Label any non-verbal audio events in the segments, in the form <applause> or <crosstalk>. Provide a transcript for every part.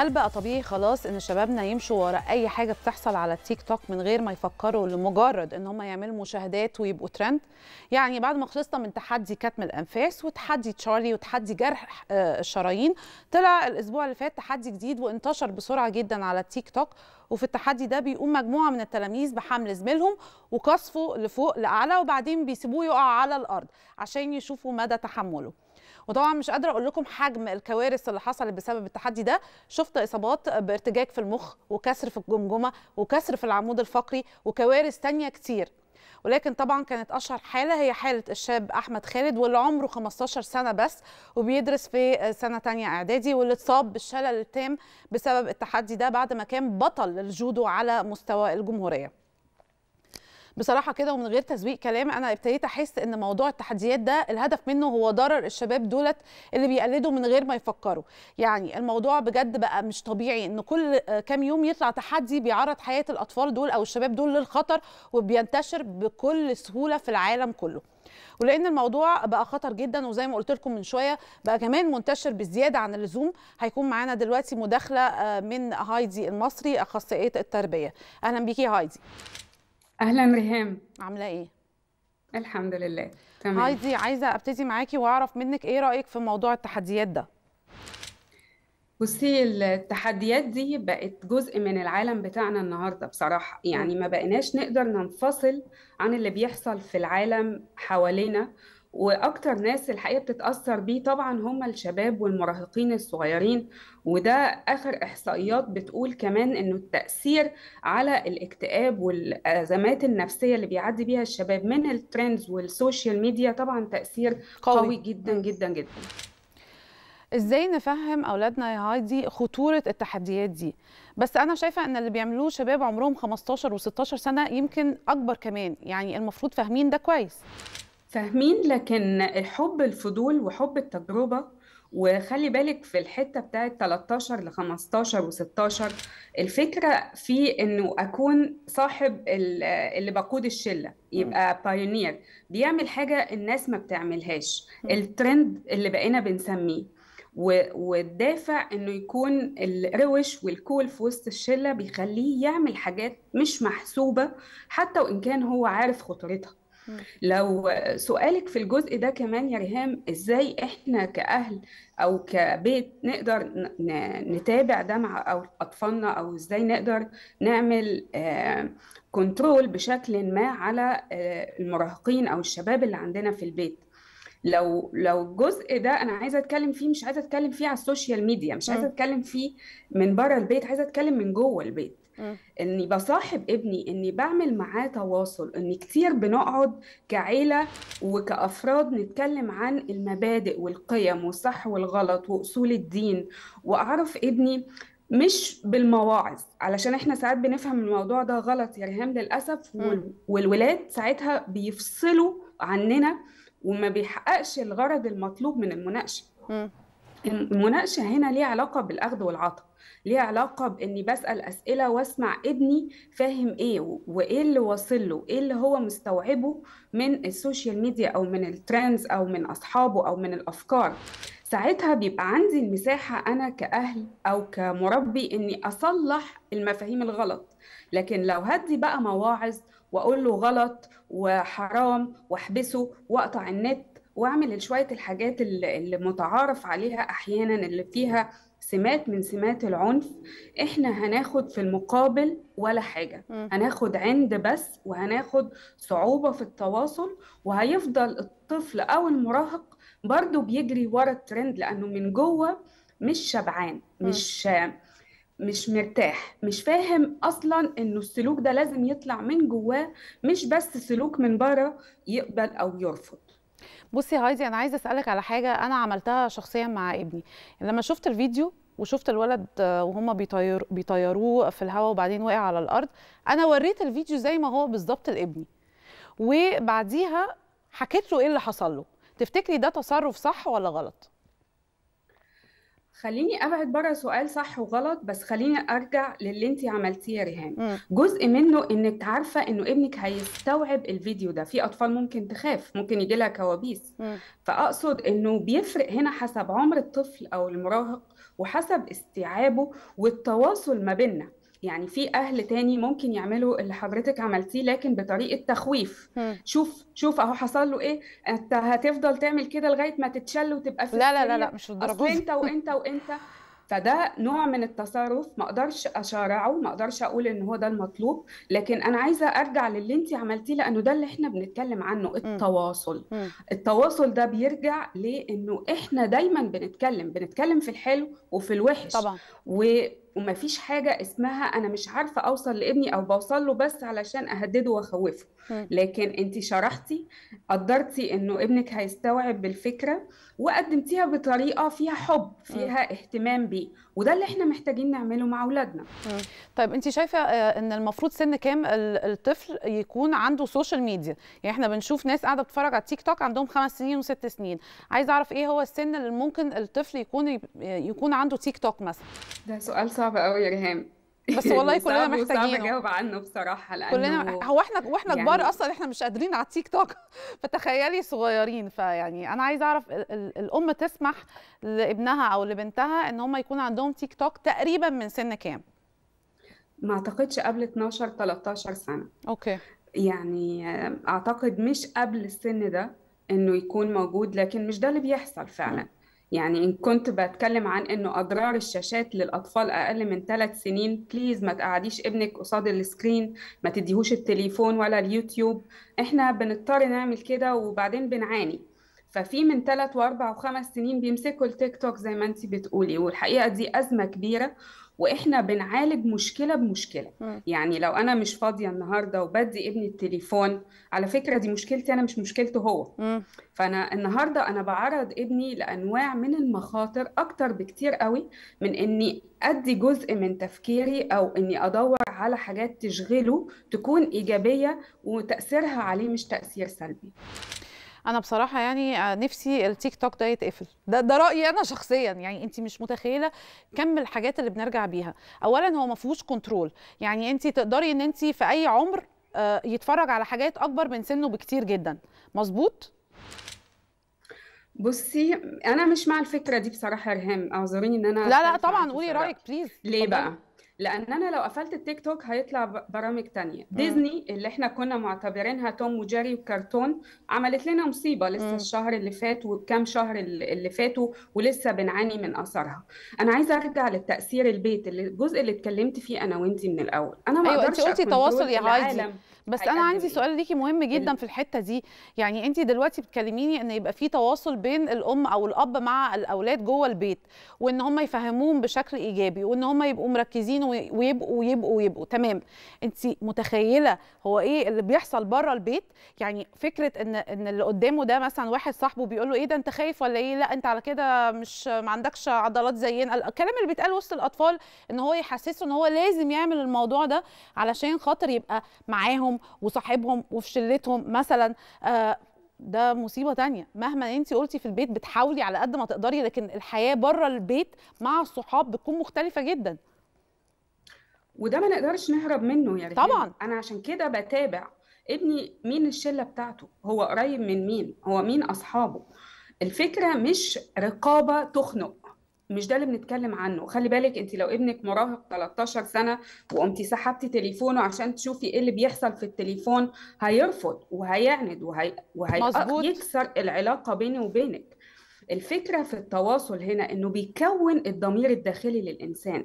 هل بقى طبيعي خلاص ان شبابنا يمشوا ورا اي حاجه بتحصل على التيك توك من غير ما يفكروا لمجرد ان هم يعملوا مشاهدات ويبقوا ترند يعني بعد ما خلصنا من تحدي كتم الانفاس وتحدي تشارلي وتحدي جرح آه، الشرايين طلع الاسبوع اللي فات تحدي جديد وانتشر بسرعه جدا على التيك توك وفي التحدي ده بيقوم مجموعه من التلاميذ بحمل زميلهم وقصفه لفوق لاعلى وبعدين بيسيبوه يقع على الارض عشان يشوفوا مدى تحمله وطبعا مش قادره اقول لكم حجم الكوارث اللي حصلت بسبب التحدي ده شفت اصابات بارتجاج في المخ وكسر في الجمجمه وكسر في العمود الفقري وكوارث تانية كتير ولكن طبعا كانت اشهر حاله هي حاله الشاب احمد خالد واللي عمره 15 سنه بس وبيدرس في سنه تانية اعدادي واللي اتصاب بالشلل التام بسبب التحدي ده بعد ما كان بطل الجودو على مستوى الجمهوريه بصراحه كده ومن غير تزويق كلام انا ابتديت احس ان موضوع التحديات ده الهدف منه هو ضرر الشباب دولت اللي بيقلدوا من غير ما يفكروا يعني الموضوع بجد بقى مش طبيعي ان كل آه، كام يوم يطلع تحدي بيعرض حياه الاطفال دول او الشباب دول للخطر وبينتشر بكل سهوله في العالم كله ولان الموضوع بقى خطر جدا وزي ما قلت لكم من شويه بقى كمان منتشر بزياده عن اللزوم هيكون معانا دلوقتي مداخله آه، من هايدي المصري اخصائيه التربيه اهلا بيكي هايدي اهلا ريهام عامله ايه الحمد لله تمام هايدي عايزه ابتدي معاكي واعرف منك ايه رايك في موضوع التحديات ده بصي التحديات دي بقت جزء من العالم بتاعنا النهارده بصراحه يعني ما بقيناش نقدر ننفصل عن اللي بيحصل في العالم حوالينا واكتر ناس الحقيقه بتتاثر بيه طبعا هم الشباب والمراهقين الصغيرين وده اخر احصائيات بتقول كمان انه التاثير على الاكتئاب والازمات النفسيه اللي بيعدي بيها الشباب من الترندز والسوشيال ميديا طبعا تاثير قوي, قوي جدا جدا جدا ازاي نفهم اولادنا يا هايدي خطوره التحديات دي بس انا شايفه ان اللي بيعملوه شباب عمرهم 15 و16 سنه يمكن اكبر كمان يعني المفروض فاهمين ده كويس فاهمين لكن حب الفضول وحب التجربة وخلي بالك في الحتة بتاعه 13 ل 15 و16 الفكرة في انه اكون صاحب اللي بقود الشلة يبقى بايونير بيعمل حاجة الناس ما بتعملهاش الترند اللي بقينا بنسميه والدافع انه يكون الروش والكول في وسط الشله بيخليه يعمل حاجات مش محسوبه حتى وان كان هو عارف خطورتها لو سؤالك في الجزء ده كمان يا ريهام ازاي احنا كاهل او كبيت نقدر نتابع ده مع او اطفالنا او ازاي نقدر نعمل كنترول آه، بشكل ما على آه، المراهقين او الشباب اللي عندنا في البيت لو لو الجزء ده انا عايزه اتكلم فيه مش عايزه اتكلم فيه على السوشيال ميديا مش عايزه اتكلم فيه من بره البيت عايزه اتكلم من جوه البيت اني بصاحب ابني اني بعمل معاه تواصل اني كتير بنقعد كعيله وكافراد نتكلم عن المبادئ والقيم والصح والغلط واصول الدين واعرف ابني مش بالمواعظ علشان احنا ساعات بنفهم الموضوع ده غلط يا ريهام للاسف والولاد ساعتها بيفصلوا عننا وما بيحققش الغرض المطلوب من المناقشه المناقشة هنا ليها علاقة بالأخذ والعطاء ليها علاقة بإني بسأل أسئلة وأسمع ابني فاهم إيه وإيه اللي واصل له إيه اللي هو مستوعبه من السوشيال ميديا أو من الترندز أو من أصحابه أو من الأفكار ساعتها بيبقى عندي المساحة أنا كأهل أو كمربي إني أصلح المفاهيم الغلط لكن لو هدي بقى مواعظ وأقول له غلط وحرام واحبسه وأقطع النت واعمل شويه الحاجات اللي متعارف عليها احيانا اللي فيها سمات من سمات العنف احنا هناخد في المقابل ولا حاجه هناخد عند بس وهناخد صعوبه في التواصل وهيفضل الطفل او المراهق برضه بيجري ورا الترند لانه من جوه مش شبعان مش مش مرتاح مش فاهم اصلا انه السلوك ده لازم يطلع من جواه مش بس سلوك من بره يقبل او يرفض بصي هايدي انا عايزه اسالك على حاجه انا عملتها شخصيا مع ابني لما شفت الفيديو وشفت الولد وهم بيطير بيطيروه في الهواء وبعدين وقع على الارض انا وريت الفيديو زي ما هو بالظبط لابني وبعديها حكيت له ايه اللي حصل له تفتكري ده تصرف صح ولا غلط خليني ابعد بره سؤال صح وغلط بس خليني ارجع للي انت عملتيه يا ريهام جزء منه انك عارفه انه ابنك هيستوعب الفيديو ده في اطفال ممكن تخاف ممكن يجي لها كوابيس فاقصد انه بيفرق هنا حسب عمر الطفل او المراهق وحسب استيعابه والتواصل ما بيننا يعني في اهل تاني ممكن يعملوا اللي حضرتك عملتيه لكن بطريقه تخويف م. شوف شوف اهو حصل له ايه انت هتفضل تعمل كده لغايه ما تتشل وتبقى في لا لا لا, لا مش الدرجه انت وانت وانت فده نوع من التصرف ما اقدرش اشارعه ما اقدرش اقول ان هو ده المطلوب لكن انا عايزه ارجع للي انت عملتيه لانه ده اللي احنا بنتكلم عنه التواصل م. التواصل ده بيرجع لانه احنا دايما بنتكلم بنتكلم في الحلو وفي الوحش طبعا و فيش حاجه اسمها انا مش عارفه اوصل لابني او بوصل له بس علشان اهدده واخوفه لكن انت شرحتي قدرتي انه ابنك هيستوعب بالفكره وقدمتيها بطريقه فيها حب فيها اهتمام بيه وده اللي احنا محتاجين نعمله مع اولادنا طيب انت شايفه آه، ان المفروض سن كام الطفل يكون عنده سوشيال ميديا يعني احنا بنشوف ناس قاعده بتتفرج على تيك توك عندهم خمس سنين وست سنين عايزه اعرف ايه هو السن اللي ممكن الطفل يكون يكون عنده تيك توك مثلا ده سؤال صعب قوي يا ريهام بس <laughs> والله كلنا محتاجين صعب اجاوب عنه بصراحه لانه كلنا هو احنا واحنا يعني... كبار اصلا احنا مش قادرين على التيك توك <laughs> فتخيلي صغيرين فيعني انا عايزه اعرف الام تسمح لابنها او لبنتها ان هم يكون عندهم تيك توك تقريبا من سن كام؟ ما اعتقدش قبل 12 13 سنه اوكي يعني اعتقد مش قبل السن ده انه يكون موجود لكن مش ده اللي بيحصل فعلا م. يعني إن كنت بتكلم عن إنه أضرار الشاشات للأطفال أقل من ثلاث سنين بليز ما تقعديش ابنك قصاد السكرين ما تديهوش التليفون ولا اليوتيوب إحنا بنضطر نعمل كده وبعدين بنعاني ففي من ثلاث واربع وخمس سنين بيمسكوا التيك توك زي ما انت بتقولي والحقيقه دي ازمه كبيره واحنا بنعالج مشكله بمشكله يعني لو انا مش فاضيه النهارده وبدي ابني التليفون على فكره دي مشكلتي انا مش مشكلته هو فانا النهارده انا بعرض ابني لانواع من المخاطر اكتر بكتير قوي من اني ادي جزء من تفكيري او اني ادور على حاجات تشغله تكون ايجابيه وتاثيرها عليه مش تاثير سلبي انا بصراحه يعني آه، نفسي التيك توك ده يتقفل ده ده رايي انا شخصيا يعني انت مش متخيله كم الحاجات اللي بنرجع بيها اولا هو ما فيهوش كنترول يعني انت تقدري ان انت في اي عمر آه، يتفرج على حاجات اكبر من سنه بكتير جدا مظبوط بصي انا مش مع الفكره دي بصراحه يا ارهام اعذريني ان انا لا لا طبعا قولي رايك بليز ليه بقى لان انا لو قفلت التيك توك هيطلع برامج تانية مم. آه. ديزني اللي احنا كنا معتبرينها توم وجيري وكرتون عملت لنا مصيبه لسه مم. آه. الشهر اللي فات وكم شهر اللي فاتوا ولسه بنعاني من اثرها انا عايزه ارجع للتاثير البيت اللي الجزء اللي اتكلمت فيه انا وانتي من الاول انا ما ايوه انت قلتي تواصل يا عايدي بس انا عندي إيه؟ سؤال ليكي مهم جدا في الحته دي يعني انت دلوقتي بتكلميني ان يبقى في تواصل بين الام او الاب مع الاولاد جوه البيت وان هم يفهموهم بشكل ايجابي وان هم يبقوا مركزين ويبقوا ويبقوا ويبقوا, ويبقوا. تمام انت متخيله هو ايه اللي بيحصل بره البيت يعني فكره ان ان اللي قدامه ده مثلا واحد صاحبه بيقول له ايه ده انت خايف ولا ايه لا انت على كده مش ما عندكش عضلات زينا الكلام اللي بيتقال وسط الاطفال ان هو يحسسه ان هو لازم يعمل الموضوع ده علشان خاطر يبقى معاهم وصاحبهم وفي شلتهم مثلا آه ده مصيبه تانية مهما انت قلتي في البيت بتحاولي على قد ما تقدري لكن الحياه بره البيت مع الصحاب بتكون مختلفه جدا وده ما نقدرش نهرب منه يعني طبعا انا عشان كده بتابع ابني مين الشله بتاعته هو قريب من مين هو مين اصحابه الفكره مش رقابه تخنق مش ده اللي بنتكلم عنه خلي بالك انت لو ابنك مراهق 13 سنه وقمتي سحبتي تليفونه عشان تشوفي ايه اللي بيحصل في التليفون هيرفض وهيعند وهي... يكسر العلاقه بيني وبينك الفكرة في التواصل هنا إنه بيكون الضمير الداخلي للإنسان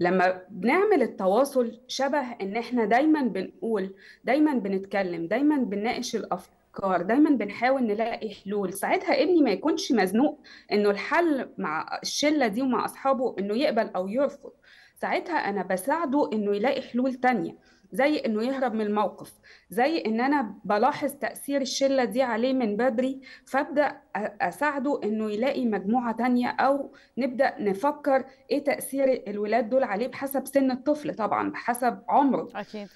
لما بنعمل التواصل شبه إن إحنا دايما بنقول دايما بنتكلم دايما بنناقش الأفكار الافكار دايما بنحاول نلاقي حلول ساعتها ابني ما يكونش مزنوق انه الحل مع الشله دي ومع اصحابه انه يقبل او يرفض ساعتها انا بساعده انه يلاقي حلول تانية زي انه يهرب من الموقف زي ان انا بلاحظ تاثير الشله دي عليه من بدري فابدا اساعده انه يلاقي مجموعه تانية او نبدا نفكر ايه تاثير الولاد دول عليه بحسب سن الطفل طبعا بحسب عمره اكيد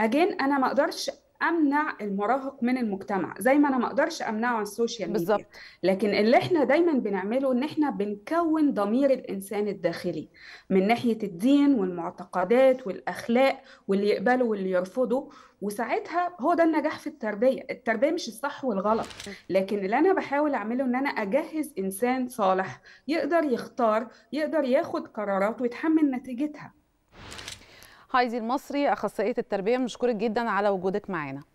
اجين انا ما اقدرش امنع المراهق من المجتمع زي ما انا ما اقدرش امنعه عن السوشيال ميديا بالظبط لكن اللي احنا دايما بنعمله ان احنا بنكون ضمير الانسان الداخلي من ناحيه الدين والمعتقدات والاخلاق واللي يقبله واللي يرفضه وساعتها هو ده النجاح في التربيه التربيه مش الصح والغلط لكن اللي انا بحاول اعمله ان انا اجهز انسان صالح يقدر يختار يقدر ياخد قرارات ويتحمل نتيجتها هايدي المصري اخصائيه التربيه بنشكرك جدا على وجودك معانا